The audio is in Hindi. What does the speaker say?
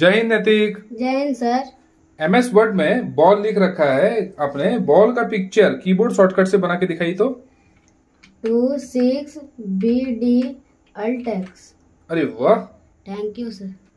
जय हिंद नैतिक जय Hind sir M S Word में बॉल लिख रखा है अपने बॉल का पिक्चर कीबोर्ड शॉर्टकट से बना के दिखाई तो टू सिक्स बी डी अल्टेक्स अरे वाह थैंक यू सर